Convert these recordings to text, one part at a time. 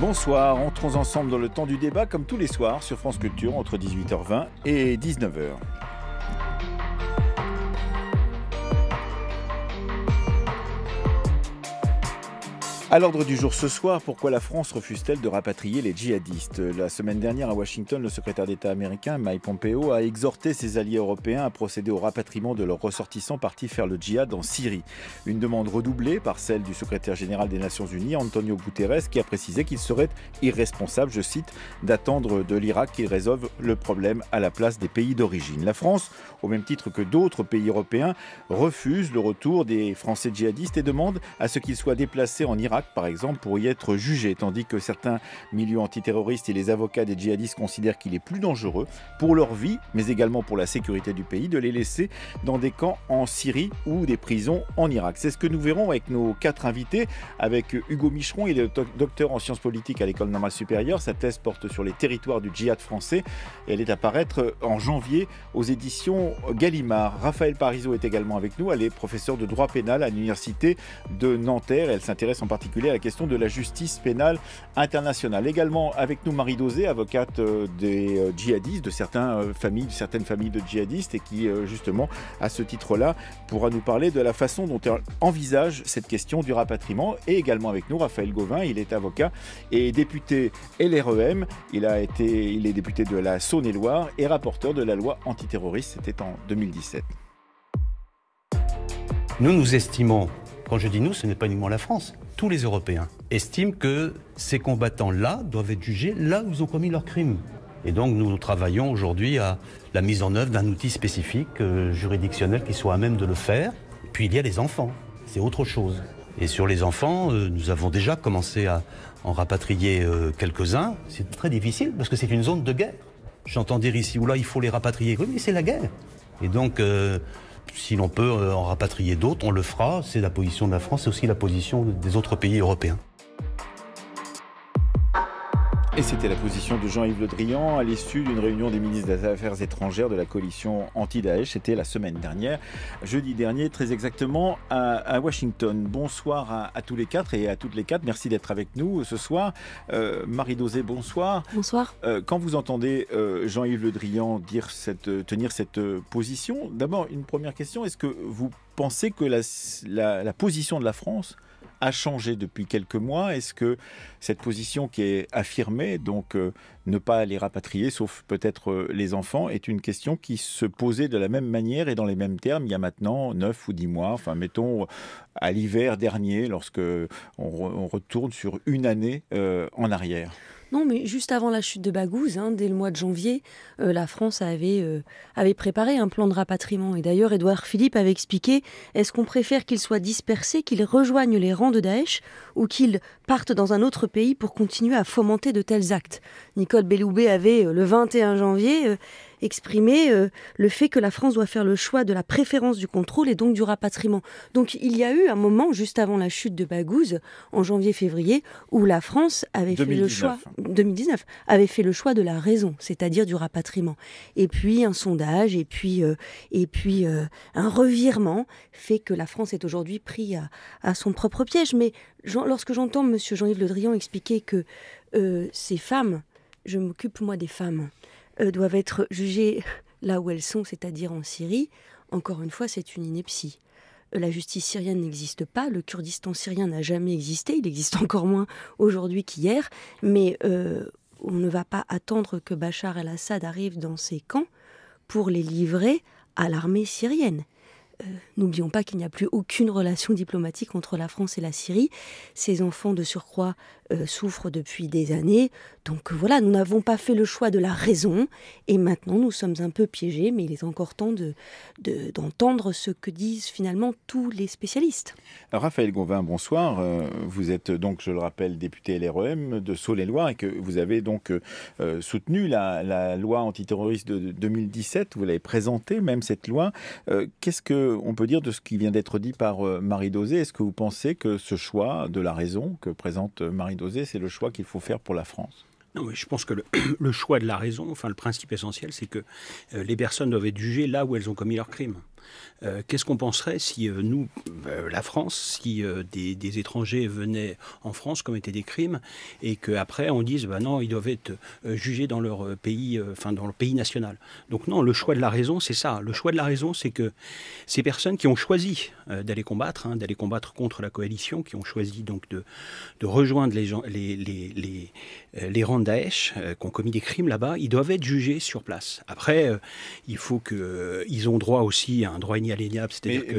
Bonsoir, entrons ensemble dans le temps du débat comme tous les soirs sur France Culture entre 18h20 et 19h. À l'ordre du jour ce soir, pourquoi la France refuse-t-elle de rapatrier les djihadistes La semaine dernière à Washington, le secrétaire d'État américain Mike Pompeo a exhorté ses alliés européens à procéder au rapatriement de leurs ressortissants partis faire le djihad en Syrie. Une demande redoublée par celle du secrétaire général des Nations Unies, Antonio Guterres, qui a précisé qu'il serait irresponsable, je cite, d'attendre de l'Irak qu'il résolve le problème à la place des pays d'origine. La France, au même titre que d'autres pays européens, refuse le retour des Français djihadistes et demande à ce qu'ils soient déplacés en Irak par exemple, pour y être jugé, tandis que certains milieux antiterroristes et les avocats des djihadistes considèrent qu'il est plus dangereux pour leur vie, mais également pour la sécurité du pays, de les laisser dans des camps en Syrie ou des prisons en Irak. C'est ce que nous verrons avec nos quatre invités, avec Hugo Micheron, il est docteur en sciences politiques à l'École normale supérieure. Sa thèse porte sur les territoires du djihad français. et Elle est à paraître en janvier aux éditions Gallimard. Raphaël Parizeau est également avec nous. Elle est professeure de droit pénal à l'Université de Nanterre. Elle s'intéresse en particulier à la question de la justice pénale internationale. Également avec nous Marie Dosé, avocate euh, des euh, djihadistes, de certaines euh, familles, de certaines familles de djihadistes, et qui justement, à ce titre-là, pourra nous parler de la façon dont elle envisage cette question du rapatriement. Et également avec nous Raphaël Gauvin, il est avocat et député LREM. Il, a été, il est député de la Saône-et-Loire et rapporteur de la loi antiterroriste. C'était en 2017. Nous, nous estimons, quand je dis nous, ce n'est pas uniquement la France, tous les Européens estiment que ces combattants-là doivent être jugés là où ils ont commis leurs crimes. Et donc nous travaillons aujourd'hui à la mise en œuvre d'un outil spécifique euh, juridictionnel qui soit à même de le faire. Puis il y a les enfants, c'est autre chose. Et sur les enfants, euh, nous avons déjà commencé à en rapatrier euh, quelques-uns. C'est très difficile parce que c'est une zone de guerre. J'entends dire ici ou là, il faut les rapatrier. Oui, mais c'est la guerre. Et donc si l'on peut euh, en rapatrier d'autres, on le fera. C'est la position de la France, c'est aussi la position des autres pays européens. Et c'était la position de Jean-Yves Le Drian à l'issue d'une réunion des ministres des Affaires étrangères de la coalition anti-Daesh. C'était la semaine dernière, jeudi dernier, très exactement, à, Washington. Bonsoir à, tous les quatre et à toutes les quatre. Merci d'être avec nous ce soir. Euh, Marie Dosé, bonsoir. Bonsoir. Euh, quand vous entendez euh, Jean-Yves Le Drian dire cette, tenir cette position, d'abord une première question, est-ce que vous pensez que la, la position de la France a changé depuis quelques mois Est-ce que cette position qui est affirmée, donc euh, ne pas les rapatrier, sauf peut-être euh, les enfants, est une question qui se posait de la même manière et dans les mêmes termes il y a maintenant 9 ou 10 mois, enfin mettons euh, à l'hiver dernier, lorsque on, retourne sur une année en arrière non, mais juste avant la chute de Bagouze, hein, dès le mois de janvier, euh, la France euh, avait, préparé un plan de rapatriement. Et d'ailleurs, Édouard Philippe avait expliqué est-ce qu'on préfère qu'ils soient dispersés, qu'ils rejoignent les rangs de Daesh, ou qu'ils partent dans un autre pays pour continuer à fomenter de tels actes Nicole Belloubet avait, euh, le 21 janvier, exprimer euh, le fait que la France doit faire le choix de la préférence du contrôle et donc du rapatriement. Donc il y a eu un moment, juste avant la chute de Bagouze, en janvier-février, où la France avait fait le choix, 2019, avait fait le choix de la raison, c'est-à-dire du rapatriement. Et puis un sondage, et puis, euh, et puis euh, un revirement fait que la France est aujourd'hui prise à, son propre piège. Mais lorsque j'entends Monsieur Jean-Yves Le Drian expliquer que ces femmes, je m'occupe moi des femmes, euh, doivent être jugées là où elles sont, c'est-à-dire en Syrie, encore une fois, c'est une ineptie. Euh, la justice syrienne n'existe pas, le Kurdistan syrien n'a jamais existé, il existe encore moins aujourd'hui qu'hier, mais euh, on ne va pas attendre que Bachar el-Assad arrive dans ses camps pour les livrer à l'armée syrienne. N'oublions pas qu'il n'y a plus aucune relation diplomatique entre la France et la Syrie. Ces enfants de surcroît euh, souffrent souffre depuis des années. Donc euh, voilà, nous n'avons pas fait le choix de la raison et maintenant nous sommes un peu piégés, mais il est encore temps d'entendre de, d'entendre ce que disent finalement tous les spécialistes. Raphaël Gauvin, bonsoir. Euh, vous êtes donc, je le rappelle, député LREM de Saône-et-Loire et que vous avez donc soutenu la, loi antiterroriste de 2017. Vous l'avez présentée même cette loi. Qu'est-ce qu'on peut dire de ce qui vient d'être dit par Marie Dosé Est-ce que vous pensez que ce choix de la raison que présente Marie c'est le choix qu'il faut faire pour la France. Non, mais je pense que le, choix de la raison, enfin le principe essentiel, c'est que euh, les personnes doivent être jugées là où elles ont commis leur crimes. Euh, qu'est-ce qu'on penserait si euh, nous, euh, la France, si des, étrangers venaient en France commettaient des crimes et qu'après on dise, bah non, ils doivent être jugés dans leur pays, enfin dans leur pays national. Donc non, le choix de la raison, c'est ça. Le choix de la raison, c'est que ces personnes qui ont choisi d'aller combattre, hein, d'aller combattre contre la coalition, qui ont choisi donc de, rejoindre les, les, les, rangs de Daesh, qui ont commis des crimes là-bas, ils doivent être jugés sur place. Après, il faut qu'ils ont droit aussi à un un droit inaliénable. C'est-à-dire que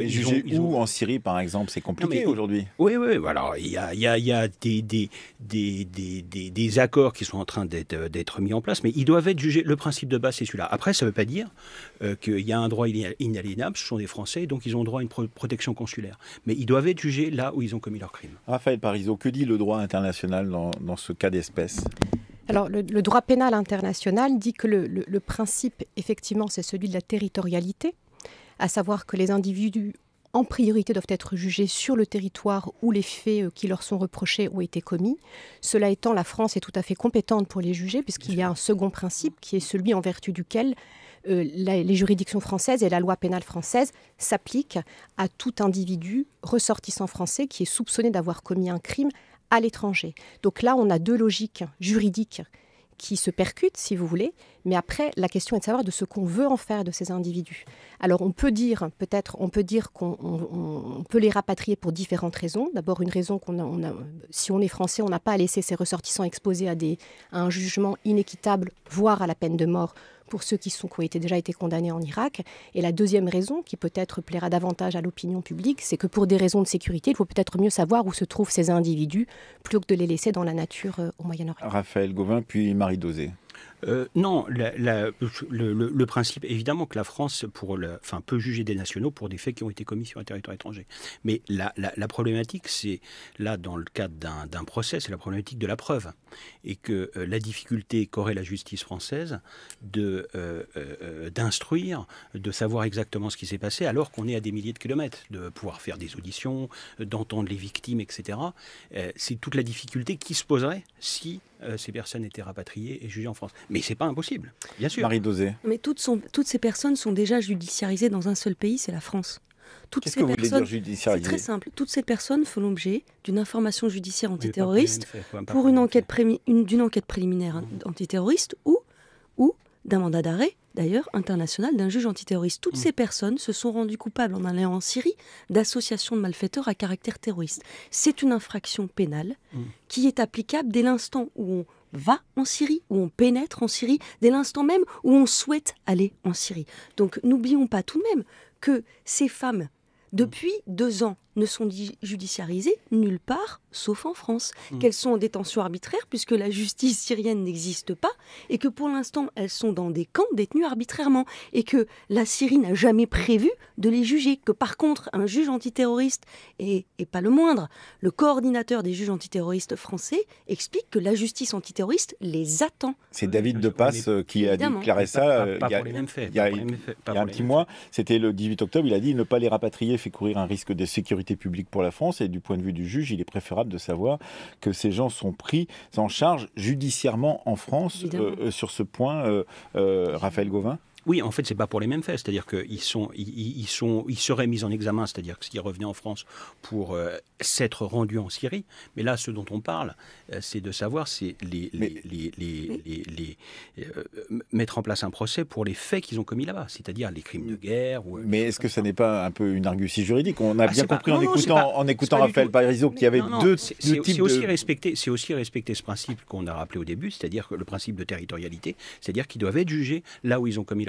mais où en Syrie, par exemple, c'est compliqué aujourd'hui. Oui, oui. Voilà, il y a, des, accords qui sont en train euh, d'être mis en place, mais ils doivent être jugés. Le principe de base, c'est celui-là. Après, ça ne veut pas dire euh, qu'il y a un droit inaliénable. Ce sont des Français, donc ils ont droit à une protection consulaire. Mais ils doivent être jugés là où ils ont commis leur crime. Raphaël Parizeau, que dit le droit international dans, ce cas d'espèce alors, le, droit pénal international dit que le principe, effectivement, c'est celui de la territorialité à savoir que les individus en priorité doivent être jugés sur le territoire où les faits euh, qui leur sont reprochés ont été commis. Cela étant, la France est tout à fait compétente pour les juger, puisqu'il y a un second principe qui est celui en vertu duquel euh, les juridictions françaises et la loi pénale française s'appliquent à tout individu ressortissant français qui est soupçonné d'avoir commis un crime à l'étranger. Donc là, on a deux logiques juridiques qui se percutent, si vous voulez, mais après, la question est de savoir de ce qu'on veut en faire de ces individus. Alors, on peut dire, peut-être, on peut dire qu'on peut les rapatrier pour différentes raisons. D'abord, une raison qu'on si on est français, on n'a pas à laisser ses ressortissants exposés à un jugement inéquitable, voire à la peine de mort pour ceux qui, sont, qui ont déjà été condamnés en Irak. Et la deuxième raison, qui peut-être plaira davantage à l'opinion publique, c'est que pour des raisons de sécurité, il faut peut-être mieux savoir où se trouvent ces individus, plutôt que de les laisser dans la nature euh, au Moyen-Orient. Raphaël Gauvin, puis Marie Dosé. Euh, non, le, principe, évidemment que la France peut juger des nationaux pour des faits qui ont été commis sur un territoire étranger. Mais la, problématique, c'est là, dans le cadre d'un procès, c'est la problématique de la preuve. Et que euh, la difficulté qu'aurait la justice française euh, d'instruire, de, de savoir exactement ce qui s'est passé, alors qu'on est à des milliers de kilomètres, de pouvoir faire des auditions, d'entendre les victimes, etc. c'est toute la difficulté qui se poserait si euh, ces personnes étaient rapatriées et jugées en France. Mais c'est pas impossible, bien sûr. Marie Dosé. Mais toutes, ces personnes sont déjà judiciarisées dans un seul pays, c'est la France. Toutes ces que vous personnes, C'est très simple. Toutes ces personnes font l'objet d'une information judiciaire antiterroriste pour une enquête, d'une enquête préliminaire antiterroriste ou, ou d'un mandat d'arrêt d'ailleurs internationale d'un juge antiterroriste. Toutes mm. ces personnes se sont rendues coupables en allant en Syrie d'associations de malfaiteurs à caractère terroriste. C'est une infraction pénale mm. qui est applicable dès l'instant où on va en Syrie, où on pénètre en Syrie, dès l'instant même où on souhaite aller en Syrie. Donc n'oublions pas tout de même que ces femmes, mm. depuis deux ans, ne sont judiciarisées nulle part, sauf en France, hmm. qu'elles sont en détention arbitraire puisque la justice syrienne n'existe pas et que pour l'instant elles sont dans des camps détenus arbitrairement et que la Syrie n'a jamais prévu de les juger, que par contre un juge antiterroriste, et, pas le moindre, le coordinateur des juges antiterroristes français explique que la justice antiterroriste les attend. C'est David euh, Depas euh, qui a déclaré ça euh, il y a un petit mois, c'était le 18 octobre, il a dit ne pas les rapatrier fait courir un risque de sécurité public pour la France. Et du point de vue du juge, il est préférable de savoir que ces gens sont pris en charge judiciairement en France euh, euh, sur ce point, euh, Raphaël Gauvin oui, en fait, c'est pas pour les mêmes faits. C'est-à-dire qu'ils sont, ils, sont, ils seraient mis en examen, c'est-à-dire qu'ils revenaient en France pour euh, s'être rendus en Syrie. Mais là, ce dont on parle, euh, c'est de savoir, c'est les, mettre en place un procès pour les faits qu'ils ont commis là-bas, c'est-à-dire les crimes de guerre. Euh, mais est-ce que ça, n'est pas un peu une argustie juridique On a ah, bien compris en, écoutant, en écoutant Raphaël Parisot qu'il y avait deux, types aussi de... c'est aussi respecter ce principe qu'on a rappelé au début, c'est-à-dire le principe de territorialité, c'est-à-dire qu'ils doivent être jugés là où ils ont commis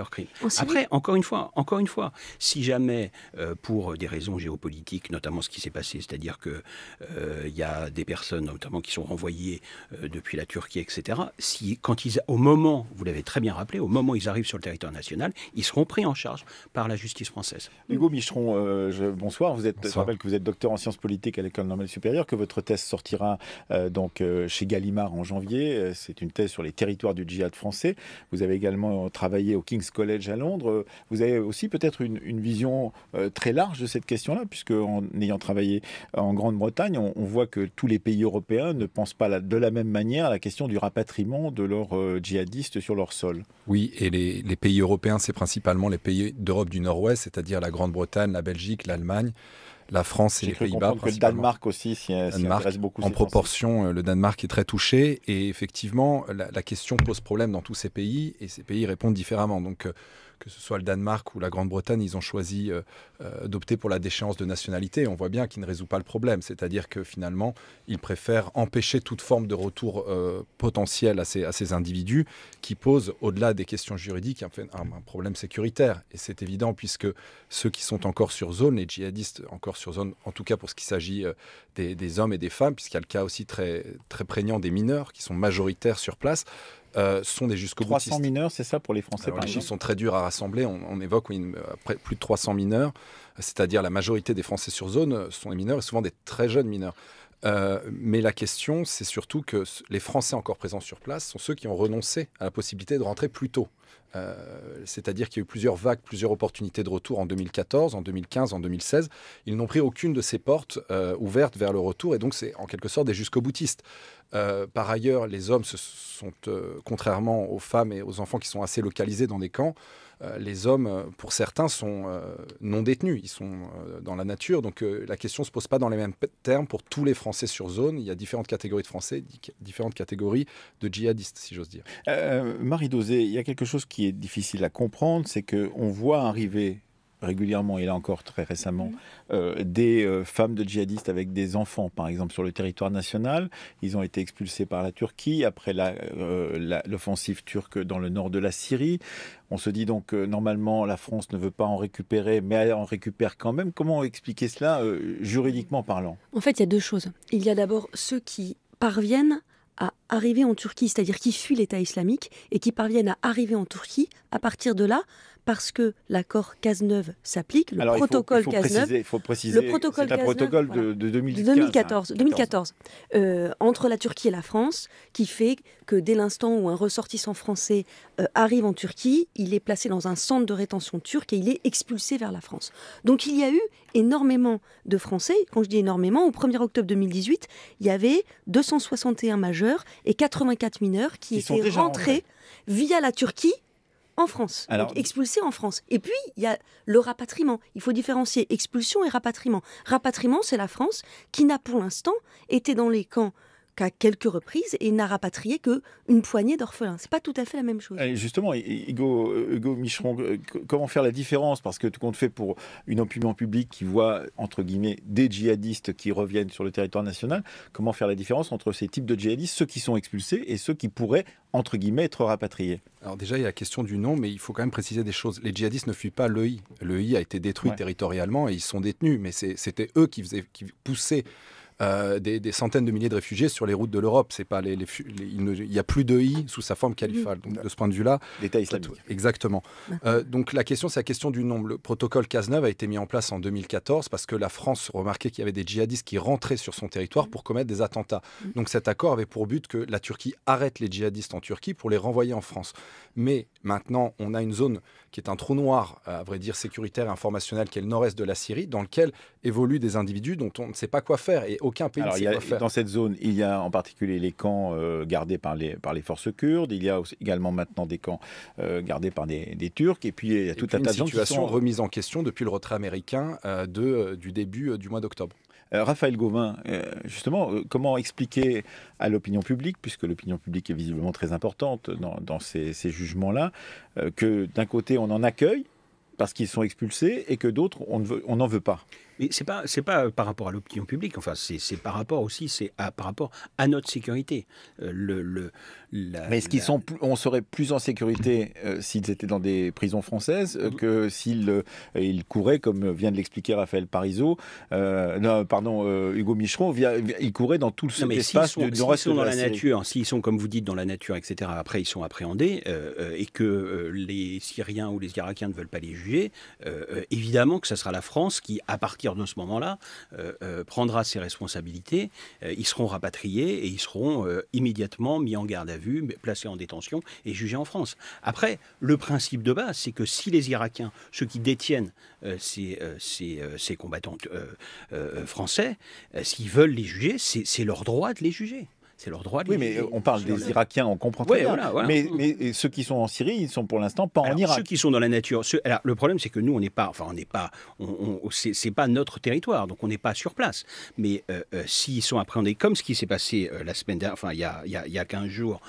après, encore une fois, encore une fois, si jamais, euh, pour euh, des raisons géopolitiques, notamment ce qui s'est passé, c'est-à-dire que il euh, y a des personnes, notamment qui sont renvoyées depuis la Turquie, etc. Si, quand ils, au moment, vous l'avez très bien rappelé, au moment où ils arrivent sur le territoire national, ils seront pris en charge par la justice française. Hugo Micheron, je, bonsoir. Vous êtes, Je rappelle que vous êtes docteur en sciences politiques à l'école normale supérieure, que votre thèse sortira donc chez Gallimard en janvier. C'est une thèse sur les territoires du djihad français. Vous avez également travaillé au King's Collège à Londres, euh, vous avez aussi peut-être une, vision euh, très large de cette question-là, puisque en ayant travaillé en Grande-Bretagne, on, voit que tous les pays européens ne pensent pas de la même manière à la question du rapatriement de leurs euh, djihadistes sur leur sol. Oui, et les, les pays européens, c'est principalement les pays d'Europe du Nord-Ouest, c'est-à-dire la Grande-Bretagne, la Belgique, l'Allemagne la France et les Pays-Bas. que le Danemark aussi s'y intéresse beaucoup. En proportion, euh, le Danemark est très touché. Et effectivement, la, la, question pose problème dans tous ces pays et ces pays répondent différemment. Donc, euh, que ce soit le Danemark ou la Grande-Bretagne, ils ont choisi euh, euh, d'opter pour la déchéance de nationalité. On voit bien qu'ils ne résout pas le problème, c'est-à-dire que finalement, ils préfèrent empêcher toute forme de retour euh, potentiel à ces, individus qui posent, au-delà des questions juridiques, un, problème sécuritaire. Et c'est évident puisque ceux qui sont encore sur zone, les djihadistes encore sur zone, en tout cas pour ce qui s'agit des, hommes et des femmes, puisqu'il y a le cas aussi très, très prégnant des mineurs qui sont majoritaires sur place, euh, sont des jusqu'au 300 mineurs, c'est ça pour les Français Les chiffres sont très durs à rassembler. On, évoque plus de 300 mineurs, c'est-à-dire la majorité des Français sur zone sont des mineurs et souvent des très jeunes mineurs. Euh, mais la question, c'est surtout que les Français encore présents sur place sont ceux qui ont renoncé à la possibilité de rentrer plus tôt. Euh, c'est-à-dire qu'il y a eu plusieurs vagues, plusieurs opportunités de retour en 2014, en 2015, en 2016. Ils n'ont pris aucune de ces portes euh, ouvertes vers le retour et donc c'est en quelque sorte des jusqu'au-boutistes. par ailleurs, les hommes se sont, contrairement aux femmes et aux enfants qui sont assez localisés dans des camps, euh, les hommes, euh, pour certains, sont euh, non détenus, ils sont dans la nature. Donc la question ne se pose pas dans les mêmes termes pour tous les Français sur zone. Il y a différentes catégories de Français, différentes catégories de djihadistes, si j'ose dire. Marie Dosé, il y a quelque chose qui est difficile à comprendre, c'est qu'on voit arriver régulièrement, et là encore très récemment, mhm. euh, des euh, femmes de djihadistes avec des enfants, par exemple, sur le territoire national. Ils ont été expulsés par la Turquie après euh, l'offensive turque dans le nord de la Syrie. On se dit donc que normalement la France ne veut pas en récupérer, mais elle en récupère quand même. Comment expliquer cela juridiquement parlant En fait, il y a deux choses. Il y a d'abord ceux qui parviennent à arriver en Turquie, c'est-à-dire qui fuient l'État islamique et qui parviennent à arriver en Turquie. À partir de là, parce que l'accord Cazeneuve s'applique, le, protocole Cazeneuve. Il préciser, le protocole protocole de, 2014, 2014 hein, euh, entre la Turquie et la France, qui fait que dès l'instant où un ressortissant français euh, arrive en Turquie, il est placé dans un centre de rétention turc et il est expulsé vers la France. Donc il y a eu énormément de Français. Quand je dis énormément, au 1er octobre 2018, il y avait 261 majeurs et 84 mineurs qui, étaient rentrés via la Turquie en France, Alors, donc expulsés en France. Et puis, il y a le rapatriement. Il faut différencier expulsion et rapatriement. Rapatriement, c'est la France qui n'a pour l'instant été dans les camps qu'à quelques reprises et n'a rapatrié qu'une poignée d'orphelins. C'est pas tout à fait la même chose. Et justement, Hugo, euh, Hugo Micheron, euh, comment faire la différence Parce que tout compte fait pour une opinion publique qui voit, entre guillemets, des djihadistes qui reviennent sur le territoire national, comment faire la différence entre ces types de djihadistes, ceux qui sont expulsés et ceux qui pourraient, entre guillemets, être rapatriés Alors déjà, il y a la question du nom, mais il faut quand même préciser des choses. Les djihadistes ne fuient pas l'EI. L'EI a été détruit territorialement et ils sont détenus, mais c'était eux qui, qui poussaient euh, des, centaines de milliers de réfugiés sur les routes de l'Europe. C'est pas les, il n'y a plus de i sous sa forme califale. Mm. Donc mm. de ce point de vue-là, l'État islamique. Exactement. Euh, donc la question, c'est la question du nombre. Le protocole Cazeneuve a été mis en place en 2014 parce que la France remarquait qu'il y avait des djihadistes qui rentraient sur son territoire mm. pour commettre des attentats. Donc cet accord avait pour but que la Turquie arrête les djihadistes en Turquie pour les renvoyer en France. Mais maintenant, on a une zone qui est un trou noir, à vrai dire sécuritaire et informationnel, qui est le nord-est de la Syrie, dans lequel évoluent des individus dont on ne sait pas quoi faire et dans cette zone, il y a en particulier les camps euh, gardés par les, forces kurdes. Il y a également maintenant des camps euh, gardés par des, Turcs. Et puis, il y a tout un tas remise en question depuis le retrait américain euh, du début du mois d'octobre. Raphaël Gauvin, justement, comment expliquer à l'opinion publique, puisque l'opinion publique est visiblement très importante dans, ces, jugements-là, que d'un côté on en accueille parce qu'ils sont expulsés et que d'autres on n'en veut pas mais c'est pas, c'est pas euh, par rapport à l'opinion publique. Enfin, c'est par rapport aussi, c'est par rapport à notre sécurité. Euh, le, mais est-ce qu'on qu'ils sont, on serait plus en sécurité euh, s'ils étaient dans des prisons françaises mm. que s'ils ils couraient, comme vient de l'expliquer Raphaël Parizeau, non, pardon, Hugo Micheron, ils couraient dans tout le espace sont, de, reste s'ils sont dans la, la nature, s'ils sont comme vous dites dans la nature, etc. Après, ils sont appréhendés et que les Syriens ou les Irakiens ne veulent pas les juger. évidemment que ce sera la France qui, à partir de ce moment-là, euh, euh, prendra ses responsabilités. Euh, ils seront rapatriés et ils seront immédiatement mis en garde à vue, placés en détention et jugés en France. Après, le principe de base, c'est que si les Irakiens, ceux qui détiennent ces combattants français, s'ils veulent les juger, c'est leur droit de les juger c'est leur droit. De oui, mais euh, on parle des Irakiens, on comprend très Mais, ceux qui sont en Syrie, ils sont pour l'instant pas en Irak. Ceux qui sont dans la nature. le problème, c'est que nous, on n'est pas, enfin, on n'est pas, on, c'est pas notre territoire, donc on n'est pas sur place. Mais euh, euh, s'ils sont appréhendés, comme ce qui s'est passé la semaine dernière, enfin, il y a, y, 15 jours,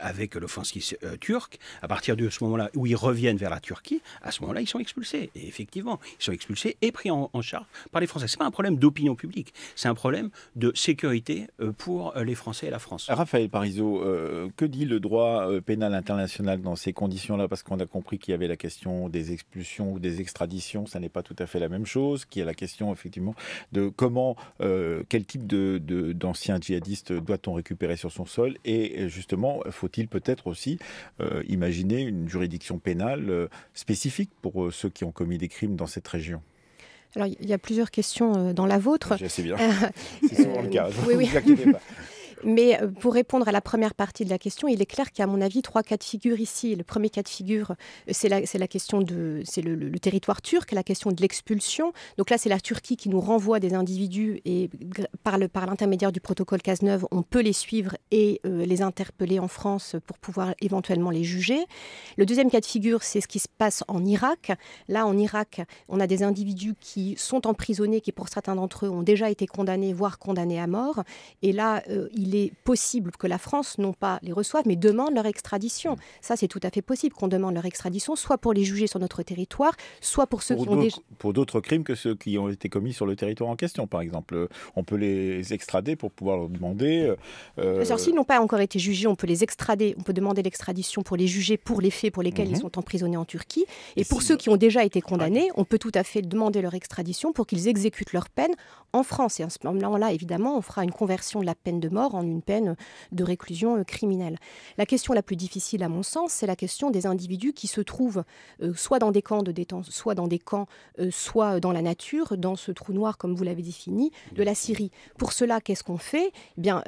avec l'offensive turque, à partir de ce moment-là, où ils reviennent vers la Turquie, à ce moment-là, ils sont expulsés. Et effectivement, ils sont expulsés et pris en, en charge par les Français. C'est pas un problème d'opinion publique, c'est un problème de sécurité pour les Français et la France. Raphaël Parizeau, euh, que dit le droit euh, pénal international dans ces conditions-là Parce qu'on a compris qu'il y avait la question des expulsions ou des extraditions, ça n'est pas tout à fait la même chose, qu'il y a la question effectivement de comment, euh, quel type d'anciens de, d'anciens djihadistes doit-on récupérer sur son sol et justement, faut-il peut-être aussi imaginer une juridiction pénale spécifique pour ceux qui ont commis des crimes dans cette région alors, il y a plusieurs questions dans la vôtre. C'est bien. C'est souvent le cas. Vous pas. Mais euh, pour répondre à la première partie de la question, il est clair qu'il y a, à mon avis, trois cas de figure ici. Le premier cas de figure, euh, c'est la, la, question de, le, territoire turc, la question de l'expulsion. Donc là, c'est la Turquie qui nous renvoie des individus et par, par l'intermédiaire du protocole Cazeneuve, on peut les suivre et euh, les interpeller en France pour pouvoir éventuellement les juger. Le deuxième cas de figure, c'est ce qui se passe en Irak. Là, en Irak, on a des individus qui sont emprisonnés, qui pour certains d'entre eux ont déjà été condamnés, voire condamnés à mort. Et là, il il est possible que la France, non pas les reçoive, mais demande leur extradition. Ça, c'est tout à fait possible qu'on demande leur extradition, soit pour les juger sur notre territoire, soit pour ceux qui ont déjà... Pour d'autres crimes que ceux qui ont été commis sur le territoire en question, par exemple. Euh, on peut les extrader pour pouvoir leur demander... Alors, euh, euh, s'ils n'ont pas encore été jugés, on peut les extrader, on peut demander l'extradition pour les juger pour les faits pour lesquels ils mhm. sont emprisonnés en Turquie. Et, pour ceux qui ont déjà été condamnés, on peut tout à fait demander leur extradition pour qu'ils exécutent leur peine en France. Et en ce moment-là, évidemment, on fera une conversion de la peine de mort en une peine de réclusion euh, criminelle. La question la plus difficile, à mon sens, c'est la question des individus qui se trouvent euh, soit dans des camps de détention, soit dans des camps, euh, soit dans la nature, dans ce trou noir, comme vous l'avez défini, de la Syrie. Pour cela, qu'est-ce qu'on fait eh Bien,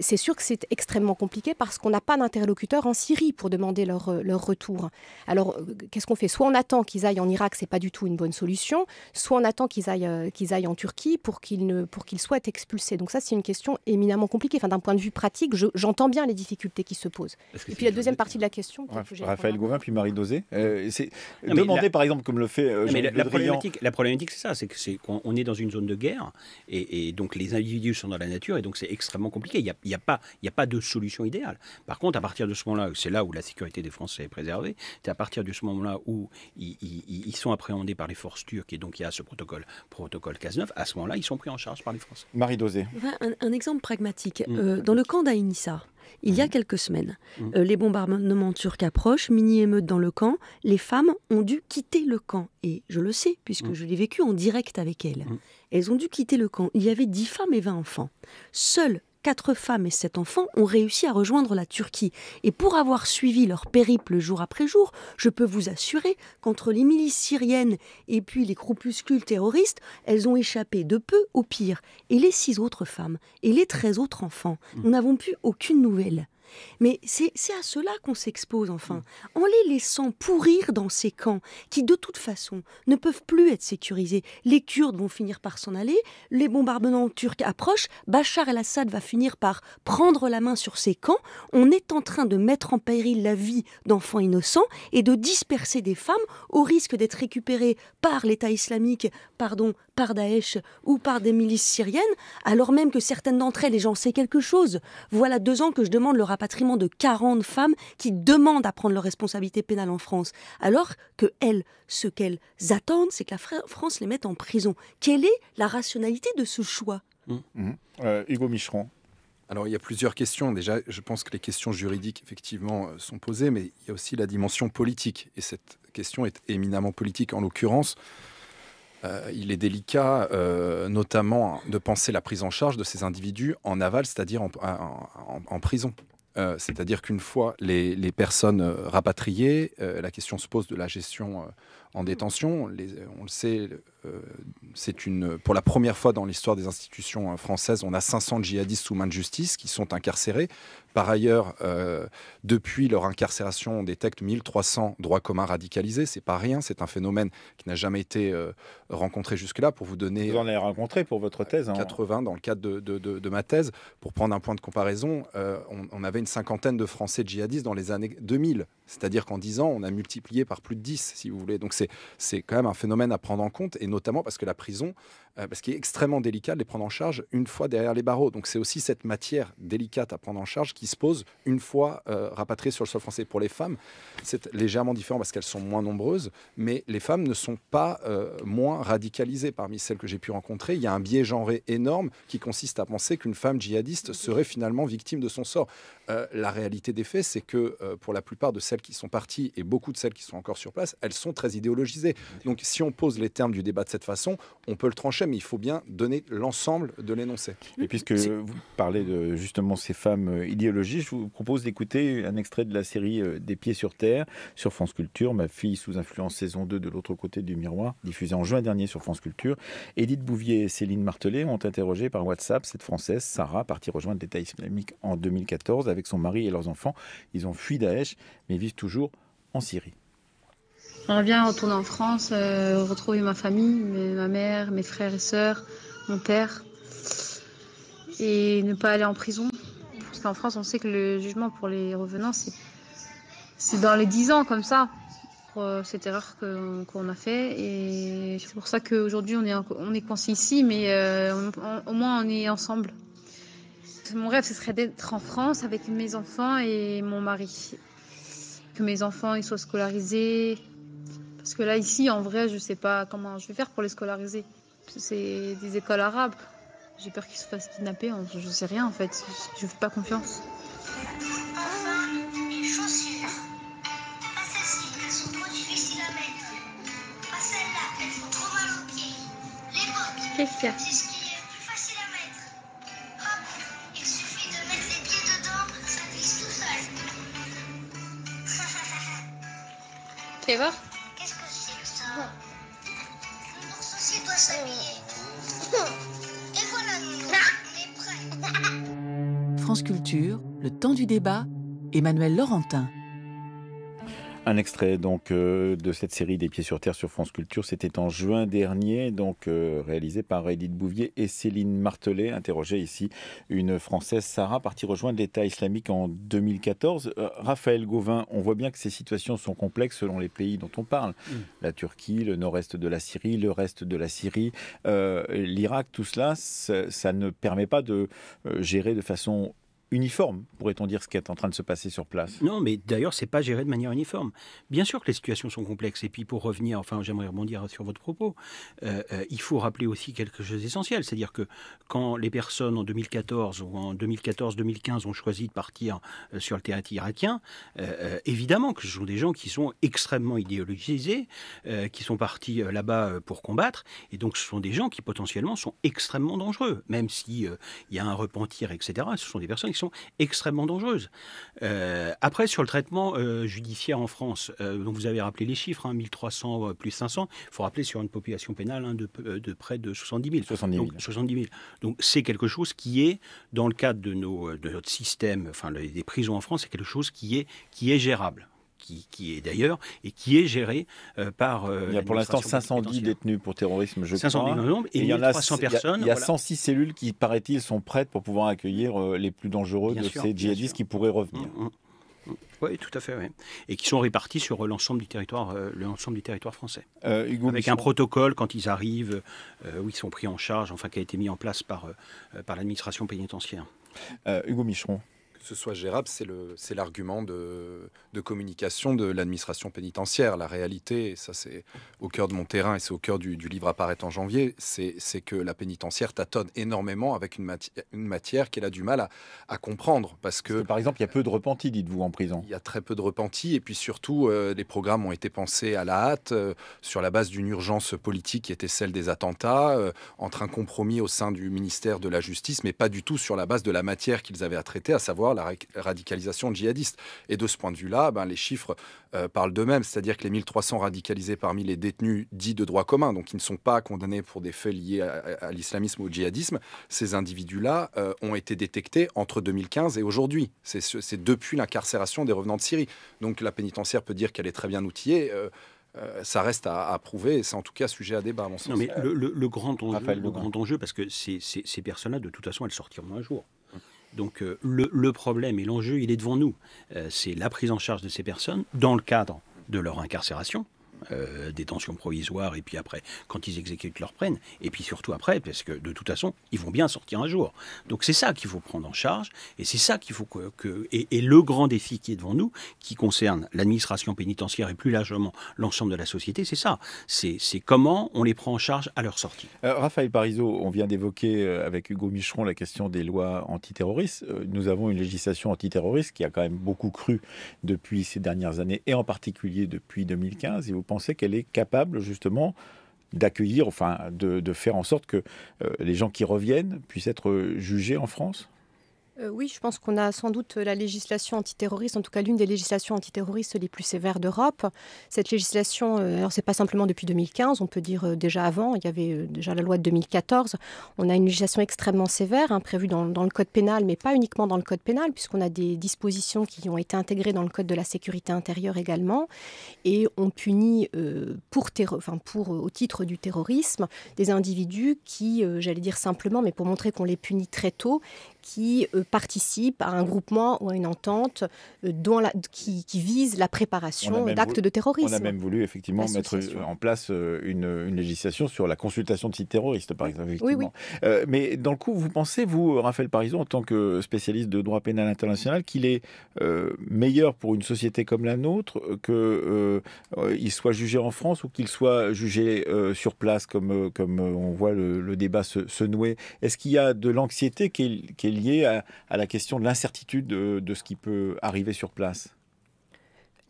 c'est sûr que c'est extrêmement compliqué parce qu'on n'a pas d'interlocuteur en Syrie pour demander leur, leur retour. Alors, qu'est-ce qu'on fait Soit on attend qu'ils aillent en Irak, c'est pas du tout une bonne solution. Soit on attend qu'ils aillent, qu'ils aillent en Turquie pour qu'ils ne, pour qu'ils soient expulsés. Donc ça, c'est une question éminemment compliquée. Enfin, d'un point de vue pratique, j'entends bien les difficultés qui se posent. Et puis la deuxième partie de la question. Raphaël Gauvin, puis Marie Dosé. Euh, demander, par exemple, comme le fait euh, mais la, problématique, la problématique, c'est ça c'est qu'on est dans une zone de guerre, et, donc les individus sont dans la nature, et donc c'est extrêmement compliqué. Il n'y a, a, pas, a pas de solution idéale. Par contre, à partir de ce moment-là, c'est là où la sécurité des Français est préservée, c'est à partir de ce moment-là où ils, sont appréhendés par les forces turques, et donc il y a ce protocole, protocole 9, à ce moment-là, ils sont pris en charge par les Français. Marie Dosé. Un, un exemple pragmatique. Mm. Euh, dans le camp d'Ainissa, il y a mm. quelques semaines. Mm. Euh, les bombardements turcs approchent, mini-émeute dans le camp. Les femmes ont dû quitter le camp. Et je le sais, puisque je l'ai vécu en direct avec elles. Elles ont dû quitter le camp. Il y avait 10 femmes et 20 enfants. Seules quatre femmes et sept enfants ont réussi à rejoindre la Turquie. Et pour avoir suivi leur périple jour après jour, je peux vous assurer qu'entre les milices syriennes et puis les groupuscules terroristes, elles ont échappé de peu au pire. Et les six autres femmes et les treize autres enfants, mmh. nous n'avons plus aucune nouvelle. Mais c'est à cela qu'on s'expose, enfin, mm. en les laissant pourrir dans ces camps qui, de toute façon, ne peuvent plus être sécurisés. Les Kurdes vont finir par s'en aller, les bombardements turcs approchent, Bachar el-Assad va finir par prendre la main sur ces camps. On est en train de mettre en péril la vie d'enfants innocents et de disperser des femmes au risque d'être récupérées par l'État islamique, pardon, par Daesh ou par des milices syriennes, alors même que certaines d'entre elles, les gens, sais quelque chose, voilà deux ans que je demande le rapatriement de 40 femmes qui demandent à prendre leur responsabilité pénale en France, alors que elles, ce qu'elles attendent, c'est que la France les mette en prison. Quelle est la rationalité de ce choix mmh. Mmh. Euh, Hugo Micheron. Alors, il y a plusieurs questions. Déjà, je pense que les questions juridiques, effectivement, euh, sont posées, mais il y a aussi la dimension politique. Et cette question est éminemment politique. En l'occurrence, euh, il est délicat euh, notamment de penser la prise en charge de ces individus en aval, c'est-à-dire en, prison. Euh, c'est-à-dire qu'une fois les, personnes rapatriées, la question se pose de la gestion en détention. on le sait, euh, c'est une, pour la première fois dans l'histoire des institutions euh, françaises, on a 500 djihadistes sous main de justice qui sont incarcérés. Par ailleurs, euh, depuis leur incarcération, on détecte 1300 droits communs radicalisés. C'est pas rien, c'est un phénomène qui n'a jamais été rencontré jusque-là. Pour vous donner. Vous en avez rencontré pour votre thèse 80 hein. dans le cadre de, ma thèse. Pour prendre un point de comparaison, on, on, avait une cinquantaine de Français djihadistes dans les années 2000. C'est-à-dire qu'en 10 ans, on a multiplié par plus de 10, si vous voulez. Donc c'est quand même un phénomène à prendre en compte, et notamment parce que la prison, euh, parce qu'il est extrêmement délicat de les prendre en charge une fois derrière les barreaux. Donc c'est aussi cette matière délicate à prendre en charge qui se pose une fois euh, rapatriée sur le sol français. Pour les femmes, c'est légèrement différent parce qu'elles sont moins nombreuses, mais les femmes ne sont pas euh, moins radicalisées parmi celles que j'ai pu rencontrer. Il y a un biais genré énorme qui consiste à penser qu'une femme djihadiste serait finalement victime de son sort. la réalité des faits, c'est que pour la plupart de celles qui sont partis et beaucoup de celles qui sont encore sur place, elles sont très idéologisées. Donc si on pose les termes du débat de cette façon, on peut le trancher, mais il faut bien donner l'ensemble de l'énoncé. Et puisque vous parlez de justement ces femmes euh, idéologiques, je vous propose d'écouter un extrait de la série euh, Des pieds sur terre sur France Culture, Ma fille sous influence saison 2 de l'autre côté du miroir, diffusée en juin dernier sur France Culture. Edith Bouvier et Céline Martelet ont interrogé par WhatsApp cette Française, Sarah, partie rejoindre l'État islamique en 2014 avec son mari et leurs enfants. Ils ont fui Daesh, mais vivent toujours en Syrie. On vient retourner en France, euh, retrouver ma famille, ma mère, mes frères et sœurs, mon père, et ne pas aller en prison. Parce qu'en France, on sait que le jugement pour les revenants, c'est dans les 10 ans comme ça, pour euh, cette erreur qu'on a fait. Et c'est pour ça qu'aujourd'hui, on est, on est coincé ici, mais euh, au moins, on est ensemble. Mon rêve, ce serait d'être en France avec mes enfants et mon mari que mes enfants ils soient scolarisés. Parce que là, ici, en vrai, je sais pas comment je vais faire pour les scolariser. C'est des écoles arabes. J'ai peur qu'ils se fassent kidnapper. Je sais rien, en fait. Je ne fais pas confiance. Qu'est-ce qu'il y a Fais voir. Qu'est-ce que c'est que ça morceau, c'est toi, s'habiller. Et voilà, nous, ah on est prêts. France Culture, le temps du débat, Emmanuel Laurentin. Un extrait donc euh, de cette série des pieds sur terre sur France Culture, c'était en juin dernier, donc euh, réalisé par Edith Bouvier et Céline Martelet, interrogée ici une Française Sarah partie rejoindre l'État islamique en 2014. Euh, Raphaël Gauvin, on voit bien que ces situations sont complexes selon les pays dont on parle, mm. la Turquie, le nord-est de la Syrie, le reste de la Syrie, l'Irak, tout cela, ça ne permet pas de gérer de façon uniforme, pourrait-on dire, ce qui est en train de se passer sur place Non, mais d'ailleurs, ce n'est pas géré de manière uniforme. Bien sûr que les situations sont complexes. Et puis, pour revenir, enfin, j'aimerais rebondir sur votre propos, euh, euh, il faut rappeler aussi quelque chose d'essentiel. C'est-à-dire que quand les personnes en 2014 ou en 2014-2015 ont choisi de partir euh, sur le théâtre irakien, évidemment que ce sont des gens qui sont extrêmement idéologisés, qui sont partis là-bas pour combattre. Et donc, ce sont des gens qui potentiellement sont extrêmement dangereux. Même s'il il y a un repentir, etc., ce sont des personnes qui extrêmement dangereuse. Euh, après, sur le traitement euh, judiciaire en France, euh, dont vous avez rappelé les chiffres, 1300 hein, plus 500, il faut rappeler sur une population pénale hein, de, près de 70 000. 70 000. Donc, c'est quelque chose qui est, dans le cadre de, nos, de notre système, enfin des prisons en France, c'est quelque chose qui est, qui est gérable qui, est d'ailleurs et qui est géré euh, par. Euh, il y a pour l'instant 510 détenus pour terrorisme, je 510 crois. et, il y en a, personnes. Il y a, 106 cellules qui, paraît-il, sont prêtes pour pouvoir accueillir euh, les plus dangereux de ces djihadistes qui pourraient revenir. Mm, mm, mm. Oui, tout à fait. Oui. Et qui sont répartis sur l'ensemble du territoire, du territoire français. Euh, Avec un protocole quand ils arrivent, où ils sont pris en charge, enfin qui a été mis en place par, par l'administration pénitentiaire. Hugo Micheron que ce soit gérable, c'est l'argument de, de, communication de l'administration pénitentiaire. La réalité, ça c'est au cœur de mon terrain et c'est au cœur du, livre apparaît en janvier, c'est que la pénitentiaire tâtonne énormément avec une, matière qu'elle a du mal à, comprendre. Parce que, par exemple, il y a peu de repentis, dites-vous, en prison. Il y a très peu de repentis et puis surtout, euh, les programmes ont été pensés à la hâte euh, sur la base d'une urgence politique qui était celle des attentats, euh, entre un compromis au sein du ministère de la Justice, mais pas du tout sur la base de la matière qu'ils avaient à traiter, à savoir la radicalisation djihadiste. Et de ce point de vue-là, ben, les chiffres euh, parlent d'eux-mêmes, c'est-à-dire que les 1300 radicalisés parmi les détenus dits de droit commun, donc qui ne sont pas condamnés pour des faits liés à, l'islamisme ou au djihadisme, ces individus-là euh, ont été détectés entre 2015 et aujourd'hui. C'est depuis l'incarcération des revenants de Syrie. Donc la pénitentiaire peut dire qu'elle est très bien outillée. Euh, ça reste à, prouver et c'est en tout cas sujet à débat à mon sens. mais le, grand enjeu, parce que ces, ces personnes-là, de toute façon, elles sortiront un jour. Donc euh, le, problème et l'enjeu, il est devant nous. Euh, c'est la prise en charge de ces personnes dans le cadre de leur incarcération, euh, des détention provisoire, et puis après, quand ils exécutent, leur peine et puis surtout après, parce que de toute façon, ils vont bien sortir un jour. Donc c'est ça qu'il faut prendre en charge, et c'est ça qu'il faut que... et, le grand défi qui est devant nous, qui concerne l'administration pénitentiaire et plus largement l'ensemble de la société, c'est ça. C'est comment on les prend en charge à leur sortie. Euh, Raphaël Parizeau, on vient d'évoquer euh, avec Hugo Micheron la question des lois antiterroristes. Nous avons une législation antiterroriste qui a quand même beaucoup cru depuis ces dernières années, et en particulier depuis 2015, et pensez qu'elle est capable justement d'accueillir, enfin de, faire en sorte que euh, les gens qui reviennent puissent être jugés en France euh, oui, je pense qu'on a sans doute la législation antiterroriste, en tout cas l'une des législations antiterroristes les plus sévères d'Europe. Cette législation, euh, alors c'est pas simplement depuis 2015, on peut dire euh, déjà avant, il y avait déjà la loi de 2014. On a une législation extrêmement sévère, hein, prévue dans, le code pénal, mais pas uniquement dans le code pénal, puisqu'on a des dispositions qui ont été intégrées dans le code de la sécurité intérieure également, et on punit pour au titre du terrorisme des individus qui, j'allais dire simplement, mais pour montrer qu'on les punit très tôt, qui euh, participent à un groupement ou à une entente euh, dont la, qui, vise la préparation d'actes de terrorisme. On a même voulu effectivement mettre euh, en place une, législation sur la consultation de sites terroristes, par exemple. Oui, oui. mais dans le coup, vous pensez, vous, Raphaël Parison, en tant que spécialiste de droit pénal international, qu'il est meilleur pour une société comme la nôtre qu'il soit jugé en France ou qu'il soit jugé sur place, comme, comme on voit le, débat se, nouer Est-ce qu'il y a de l'anxiété qui est lié à, la question de l'incertitude de, ce qui peut arriver sur place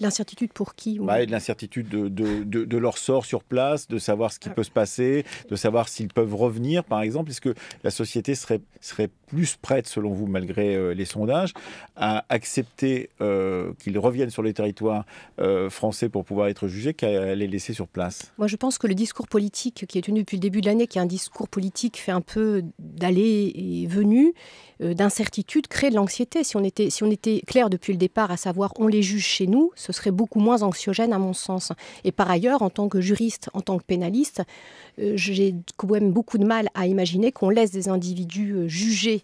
L'incertitude pour qui oui. L'incertitude de, de, leur sort sur place, de savoir ce qui ah peut se passer, de savoir s'ils peuvent revenir, par exemple. Est-ce que la société serait, serait plus prête, selon vous, malgré euh, les sondages, à accepter euh, qu'ils reviennent sur les territoires euh, français pour pouvoir être jugés qu'à les laisser sur place Moi, je pense que le discours politique qui est tenu depuis le début de l'année, qui est un discours politique fait un peu d'aller et venu, d'incertitude, crée de l'anxiété. Si on était, si on était clair depuis le départ, à savoir on les juge chez nous, ce serait beaucoup moins anxiogène à mon sens. Et par ailleurs, en tant que juriste, en tant que pénaliste, j'ai quand même beaucoup de mal à imaginer qu'on laisse des individus jugés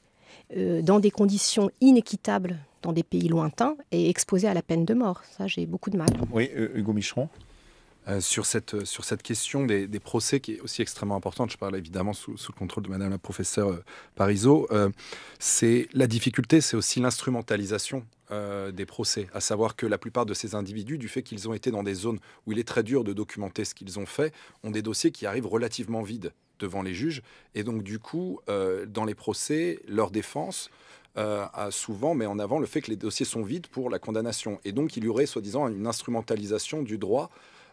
euh, dans des conditions inéquitables dans des pays lointains et exposés à la peine de mort. Ça, j'ai beaucoup de mal. Oui, euh, Hugo Micheron. Euh, sur cette, question des, procès qui est aussi extrêmement importante. Je parle évidemment sous, le contrôle de Madame la professeure Parisot. c'est la difficulté, c'est aussi l'instrumentalisation des procès, à savoir que la plupart de ces individus, du fait qu'ils ont été dans des zones où il est très dur de documenter ce qu'ils ont fait, ont des dossiers qui arrivent relativement vides devant les juges. Et donc, du coup, euh, dans les procès, leur défense euh, a souvent mais en avant le fait que les dossiers sont vides pour la condamnation. Et donc, il y aurait, soi-disant, une instrumentalisation du droit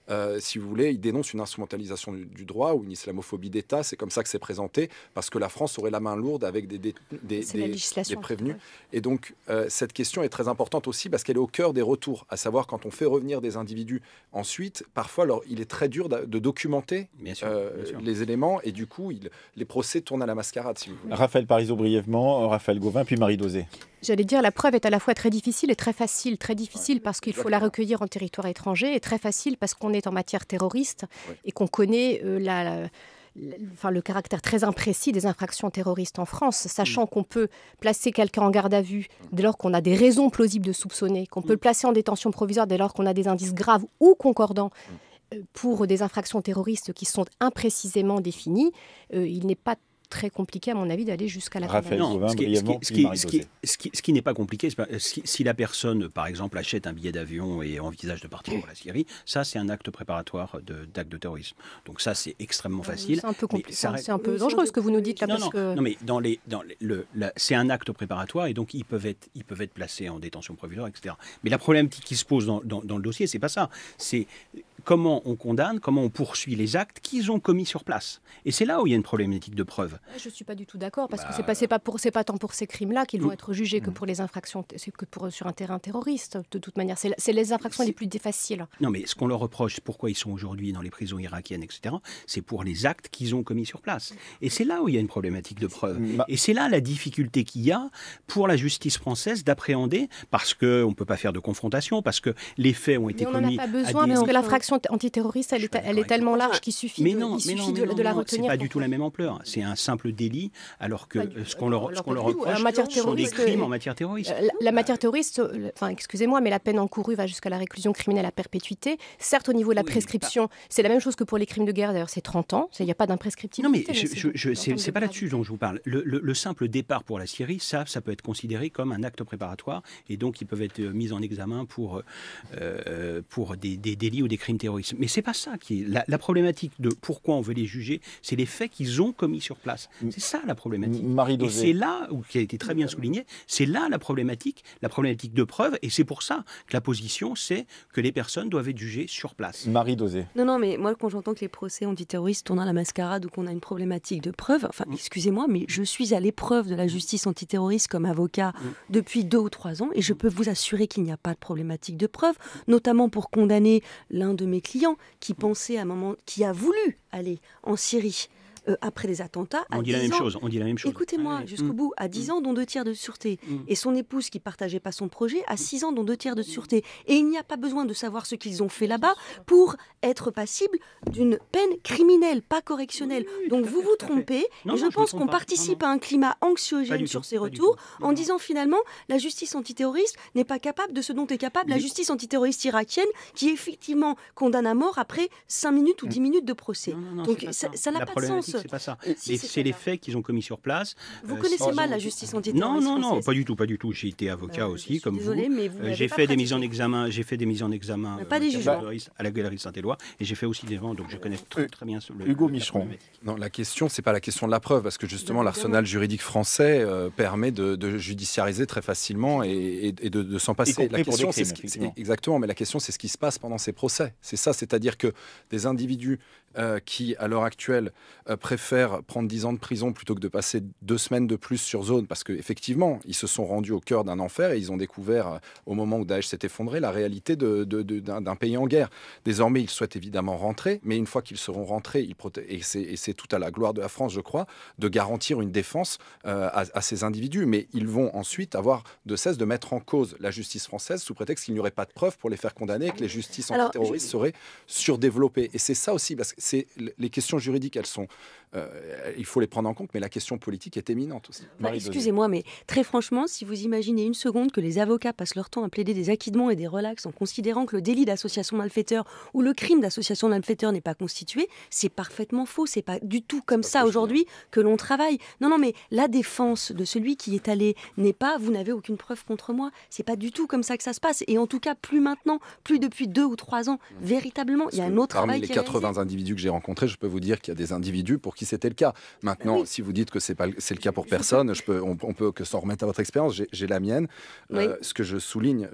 euh, si vous voulez, il dénonce une instrumentalisation du, droit ou une islamophobie d'État. C'est comme ça que c'est présenté, parce que la France aurait la main lourde avec des, des, prévenus. Et donc, euh, cette question est très importante aussi parce qu'elle est au cœur des retours, à savoir quand on fait revenir des individus ensuite, parfois, alors, il est très dur de, documenter euh, les éléments et du coup, les procès tournent à la mascarade. Raphaël Parizeau brièvement, Raphaël Gauvin, puis Marie Dosé. J'allais dire, la preuve est à la fois très difficile et très facile. Très difficile parce qu'il faut la recueillir en territoire étranger et très facile parce qu'on est en matière terroriste et qu'on connaît euh, le caractère très imprécis des infractions terroristes en France, sachant hmm. qu'on peut placer quelqu'un en garde à vue hmm. dès lors qu'on a des raisons plausibles de soupçonner, qu'on peut le hmm. placer en détention provisoire dès lors qu'on a des indices graves ou concordants. Euh, pour des infractions terroristes qui sont imprécisément définies, euh, il n'est pas très compliqué, à mon avis, d'aller jusqu'à la Non, Ce qui n'est pas compliqué, si, la personne, par exemple, achète un billet d'avion et envisage de partir pour la Syrie, ça, c'est un acte préparatoire d'acte de, terrorisme. Donc ça, c'est extrêmement euh, facile. C'est un peu compliqué, c'est un peu dangereux ce que vous nous dites là. Non, parce non, que... non mais dans les, dans le, c'est un acte préparatoire et donc ils peuvent être, ils peuvent être placés en détention provisoire, etc. Mais la problème qui se pose dans, dans, dans le dossier, c'est pas ça. C'est comment on condamne, comment on poursuit les actes qu'ils ont commis sur place. Et c'est là où il y a une problématique de preuve. Je ne suis pas du tout d'accord, parce que bah, ce n'est pas, pas, pas tant pour ces crimes-là qu'ils vont mm. être jugés que mm. pour les infractions, que pour, sur un terrain terroriste, de toute manière. C'est, les infractions les plus faciles. Non, mais ce qu'on leur reproche, pourquoi ils sont aujourd'hui dans les prisons irakiennes, etc., c'est pour les actes qu'ils ont commis sur place. Et c'est là où il y a une problématique de preuve. Bah et c'est là la difficulté qu'il y a pour la justice française d'appréhender, parce qu'on ne peut pas faire de confrontation, parce que les faits ont été commis. On pas besoin, parce que l'infraction antiterroriste, elle, est, tellement large qu'il suffit, mais de, non, mais non, ce de, la retenir. pas du tout la même ampleur. C'est un simple délit, alors que ce qu'on leur, reproche sont des crimes en euh, matière terroriste. Euh, la, matière terroriste, enfin, excusez-moi, mais la peine encourue va jusqu'à la réclusion criminelle à perpétuité. Certes, au niveau de la prescription, c'est la même chose que pour les crimes de guerre. D'ailleurs, c'est 30 ans. Il n'y a pas d'imprescriptibilité. Non, mais, c'est pas là-dessus dont je vous parle. Le, simple départ pour la Syrie, ça, ça peut être considéré comme un acte préparatoire, et donc ils peuvent être mis en examen pour euh, pour des, des délits ou des crimes terrorisme. Mais c'est pas ça qui est la, problématique de pourquoi on veut les juger, c'est les faits qu'ils ont commis sur place. C'est ça la problématique. Marie et c'est là, ou qui a été très bien souligné, c'est là la problématique, la problématique de preuve, et c'est pour ça que la position, c'est que les personnes doivent être jugées sur place. Marie Dosé. Non, non, mais moi, quand j'entends que les procès antiterroristes tournent à la mascarade ou qu'on a une problématique de preuve, enfin, mm. excusez-moi, mais je suis à l'épreuve de la justice antiterroriste comme avocat mm. depuis deux ou trois ans, et je mm. peux vous assurer qu'il n'y a pas de problématique de preuve, notamment pour condamner l'un de mes mes clients qui pensaient à un moment, qui a voulu aller en Syrie euh, après les attentats. On dit la même chose. On dit la même chose. Écoutez-moi ah jusqu'au mm. bout. À 10 mm. ans, dont deux tiers de sûreté. Mm. Et son épouse qui partageait pas son projet, à 6 ans, dont deux tiers de sûreté. Et il n'y a pas besoin de savoir ce qu'ils ont fait là-bas pour être passible d'une peine criminelle, pas correctionnelle. Donc vous vous trompez. et je pense qu'on participe à un climat anxiogène sur ces retours en disant finalement la justice antiterroriste n'est pas capable de ce dont est capable la justice antiterroriste irakienne qui effectivement condamne à mort après 5 minutes ou 10 minutes de procès. Donc ça n'a pas, de sens. C'est pas ça. c'est les faits qu'ils ont commis sur place. Vous euh, connaissez mal la justice antiterroriste Non, non, non, pas du tout, pas du tout. J'ai été bah, avocat aussi, comme vous. vous euh, j'ai fait des mises en examen. J'ai fait des mises en examen. Euh, à la galerie Saint-Éloi, et j'ai fait aussi des ventes, donc je connais très, bien. Hugo Micheron. Non, la question, c'est pas la question de la preuve, parce que justement, l'arsenal juridique français permet de, judiciariser très facilement et, de, s'en passer. La question, c'est exactement, mais la question, c'est ce qui se passe pendant ces procès. C'est ça, c'est-à-dire que des individus qui, à l'heure actuelle, préfèrent prendre 10 ans de prison plutôt que de passer deux semaines de plus sur zone, parce qu'effectivement, ils se sont rendus au cœur d'un enfer et ils ont découvert, euh, au moment où Daesh s'est effondré, la réalité d'un de, de, pays en guerre. Désormais, ils souhaitent évidemment rentrer, mais une fois qu'ils seront rentrés, ils et c'est tout à la gloire de la France, je crois, de garantir une défense euh, à, ces individus. Mais ils vont ensuite avoir de cesse de mettre en cause la justice française sous prétexte qu'il n'y aurait pas de preuves pour les faire condamner et que les justices antiterroristes seraient surdéveloppées. Et c'est ça aussi, parce que les questions juridiques, elles sont euh, il faut les prendre en compte, mais la question politique est éminente aussi. Bah, excusez-moi, mais très franchement, si vous imaginez une seconde que les avocats passent leur temps à plaider des acquittements et des relax en considérant que le délit d'association malfaiteur ou le crime d'association malfaiteur n'est pas constitué, c'est parfaitement faux. C'est pas du tout comme ça aujourd'hui que l'on travaille. Non, non, mais la défense de celui qui est allé n'est pas vous n'avez aucune preuve contre moi. C'est pas du tout comme ça que ça se passe. Et en tout cas, plus maintenant, plus depuis deux ou trois ans, mmh. véritablement, il y a un autre Parmi les 80 individus que j'ai rencontrés, je peux vous dire qu'il y a des individus pour qui c'était le cas. Maintenant, si vous dites que c'est pas c'est le cas pour personne, je peux, on, peut que s'en remettre à votre expérience. J'ai la mienne. Euh, ce que je souligne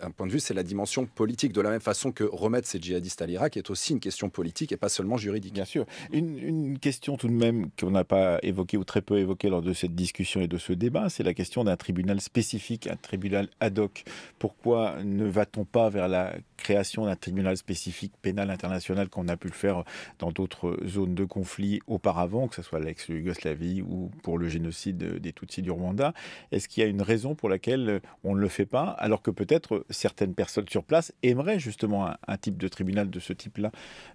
d'un point de vue, c'est la dimension politique. De la même façon que remettre ces djihadistes à l'Irak est aussi une question politique et pas seulement juridique. Bien sûr. Une, une question tout de même qu'on n'a pas évoquée ou très peu évoquée lors de cette discussion et de ce débat, c'est la question d'un tribunal spécifique, un tribunal ad hoc. Pourquoi ne va-t-on pas vers la création d'un tribunal spécifique pénal international qu'on a pu le faire dans d'autres zones de conflit auparavant, que ce soit l'ex-Yougoslavie ou pour le génocide des Tutsis du Rwanda. Est-ce qu'il y a une raison pour laquelle on ne le fait pas, alors que peut-être certaines personnes sur place aimeraient justement un, type de tribunal de ce type-là,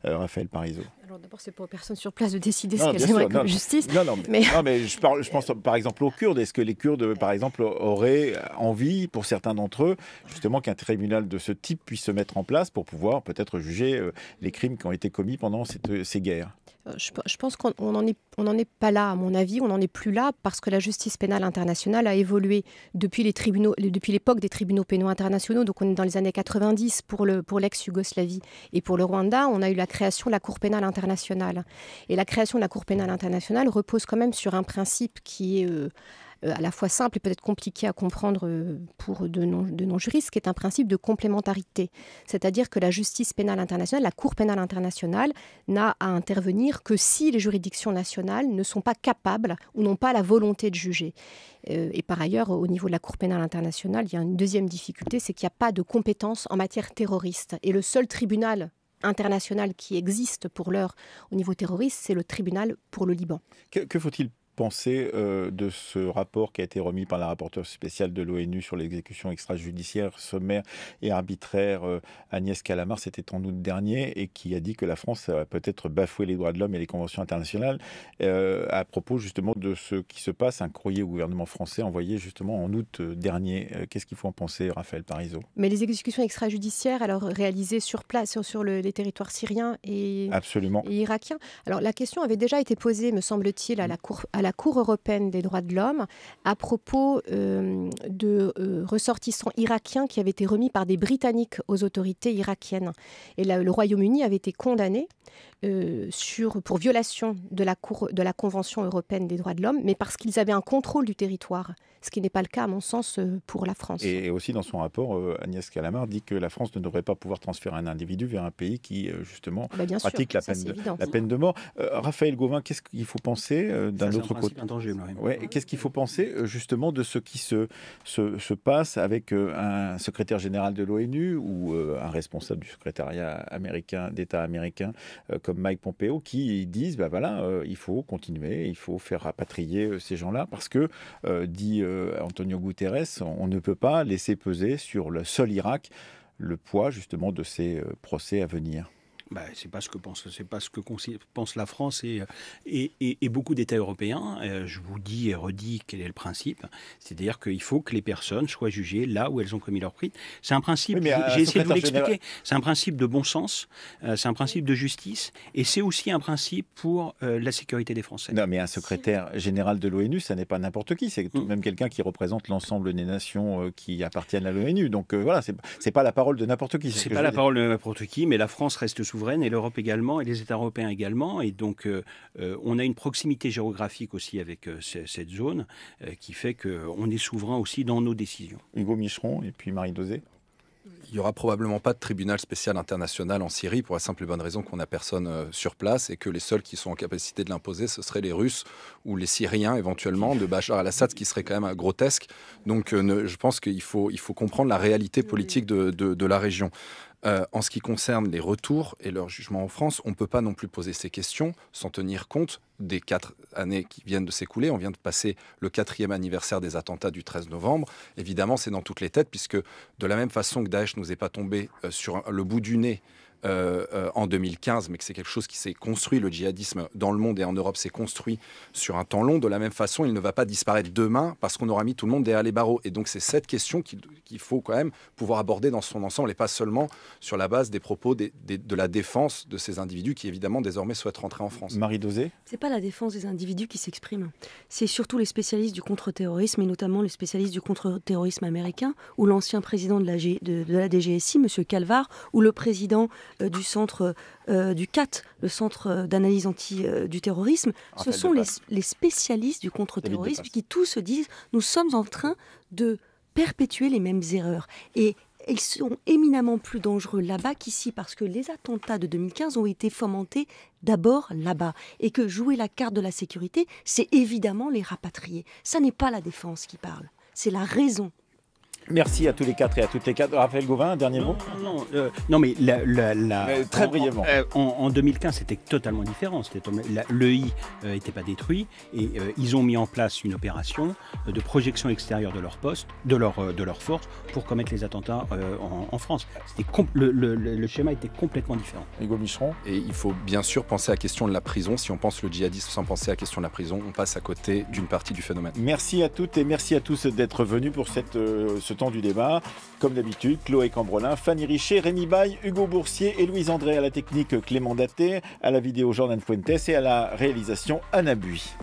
euh, Raphaël Parizo Alors d'abord, c'est pas aux personnes sur place de décider ce qu'elles aimeraient comme justice. Non, non mais, je, je, pense par exemple aux Kurdes. Est-ce que les Kurdes, par exemple, auraient envie, pour certains d'entre eux, justement qu'un tribunal de ce type puisse se mettre en place pour pouvoir peut-être juger euh, les crimes qui ont été commis pendant euh, ces guerres euh, je, pense qu'on n'en est, est, pas là, à mon avis, on n'en est plus là parce que la justice pénale internationale a évolué depuis les tribunaux, depuis l'époque des tribunaux pénaux internationaux. Donc on est dans les années 90 pour le pour l'ex-Yougoslavie et pour le Rwanda, on a eu la création de la Cour pénale internationale. Et la création de la Cour pénale internationale repose quand même sur un principe qui est euh, à la fois simple et peut-être compliqué à comprendre euh, pour de non-juristes, qui est un principe de complémentarité. C'est-à-dire que la justice pénale internationale, la Cour pénale internationale, n'a à intervenir que si les juridictions nationales ne sont pas capables ou n'ont pas la volonté de juger. Euh, et par ailleurs, au niveau de la Cour pénale internationale, il y a une deuxième difficulté, c'est qu'il n'y a pas de compétences en matière terroriste. Et le seul tribunal international qui existe pour l'heure au niveau terroriste, c'est le tribunal pour le Liban. que faut-il pensez euh, de ce rapport qui a été remis par la rapporteure spéciale de l'ONU sur l'exécution extrajudiciaire, sommaire et arbitraire euh, Agnès Calamar C'était en août dernier et qui a dit que la France a peut-être bafoué les droits de l'homme et les conventions internationales euh, à propos justement de ce qui se passe. Un courrier au gouvernement français envoyé justement en août dernier. Qu'est-ce qu'il faut en penser, Raphaël Parizeau Mais les exécutions extrajudiciaires, alors réalisées sur place, sur, les territoires syriens et, Absolument. irakiens. Alors la question avait déjà été posée, me semble-t-il, à mm. la Cour. À la la Cour européenne des droits de l'homme à propos euh, de euh, ressortissants irakiens qui avaient été remis par des Britanniques aux autorités irakiennes. Et le Royaume-Uni avait été condamné euh, sur, pour violation de la, cour, de la Convention européenne des droits de l'homme, mais parce qu'ils avaient un contrôle du territoire, ce qui n'est pas le cas, à mon sens, euh, pour la France. Et aussi, dans son rapport, euh, Agnès Calamar dit que la France ne devrait pas pouvoir transférer un individu vers un pays qui, justement, bah, pratique la, peine de, la peine de mort. Raphaël Gauvin, qu'est-ce qu'il faut penser d'un autre côté Qu'est-ce qu'il faut penser, justement, de ce qui se, se, se passe avec un secrétaire général de l'ONU ou un responsable du secrétariat américain, d'État américain, comme Mike Pompeo qui disent bah voilà, euh, il faut continuer, il faut faire rapatrier euh, ces gens-là parce que, euh, dit Antonio Guterres, on, ne peut pas laisser peser sur le seul Irak le poids justement de ces procès à venir. Bah, c'est pas ce que pense, c'est pas ce que pense la France et, et, et, beaucoup d'États européens. Euh, je vous dis et redis quel est le principe, c'est-à-dire qu'il faut que les personnes soient jugées là où elles ont commis leur crime. C'est un principe. Euh, j'ai essayé de vous l'expliquer. C'est un principe de bon sens, euh, c'est un principe de justice, et c'est aussi un principe pour la sécurité des Français. Non, mais un secrétaire général de l'ONU, ça n'est pas n'importe qui. C'est tout mm. de même quelqu'un qui représente l'ensemble des nations qui appartiennent à l'ONU. Donc voilà, c'est pas la parole de n'importe qui. C'est n'est pas la parole de n'importe qui, mais la France reste souvent et l'Europe également, et les États européens également. Et donc, euh, euh, on a une proximité géographique aussi avec euh, cette zone qui fait qu'on est souverain aussi dans nos décisions. Hugo Micheron et puis Marie Dosé il n'y aura probablement pas de tribunal spécial international en Syrie pour la simple et bonne raison qu'on n'a personne sur place et que les seuls qui sont en capacité de l'imposer, ce seraient les Russes ou les Syriens éventuellement de Bachar al-Assad, ce qui serait quand même grotesque. Donc je pense qu'il faut, il faut comprendre la réalité politique de, de, de la région. Euh, en ce qui concerne les retours et leur jugement en France, on ne peut pas non plus poser ces questions sans tenir compte des quatre années qui viennent de s'écouler. On vient de passer le quatrième anniversaire des attentats du 13 novembre. Évidemment, c'est dans toutes les têtes, puisque de la même façon que Daesh nous est pas tombé euh, sur le bout du nez euh, euh, en 2015, mais que c'est quelque chose qui s'est construit. Le djihadisme dans le monde et en Europe s'est construit sur un temps long. De la même façon, il ne va pas disparaître demain parce qu'on aura mis tout le monde derrière les barreaux. Et donc, c'est cette question qu'il faut quand même pouvoir aborder dans son ensemble et pas seulement sur la base des propos de la défense de ces individus qui, évidemment, désormais souhaitent rentrer en France. Marie Dosé C'est pas la défense des individus qui s'exprime. C'est surtout les spécialistes du contre-terrorisme et notamment les spécialistes du contre-terrorisme américain ou l'ancien président de la, de, la DGSI, M. Calvar, ou le président euh, du centre euh, du CAT, le centre euh, d'analyse anti du terrorisme. ce sont les, les, spécialistes du contre-terrorisme qui tous se disent nous sommes en train de perpétuer les mêmes erreurs. Et ils sont éminemment plus dangereux là-bas qu'ici parce que les attentats de 2015 ont été fomentés d'abord là-bas et que jouer la carte de la sécurité, c'est évidemment les rapatrier. Ça n'est pas la défense qui parle, c'est la raison Merci à tous les quatre et à toutes les quatre. Raphaël Gauvin, dernier mot Non, non, euh, non mais la, la, très brièvement. Euh, en, 2015, c'était totalement différent. L'EI n'était euh, pas détruit et ils ont mis en place une opération de projection extérieure de leur poste, de leur, de leur force, pour commettre les attentats en, France. Le, le, schéma était complètement différent. Hugo Micheron Et il faut bien sûr penser à la question de la prison. Si on pense le djihadisme sans penser à la question de la prison, on passe à côté d'une partie du phénomène. Merci à toutes et merci à tous d'être venus pour cette, ce du débat. Comme d'habitude, Chloé Cambrelin, Fanny Richer, Rémi Bay, Hugo Boursier et Louise André à la technique Clément Daté, à la vidéo Jordan Fuentes et à la réalisation Anna Bui.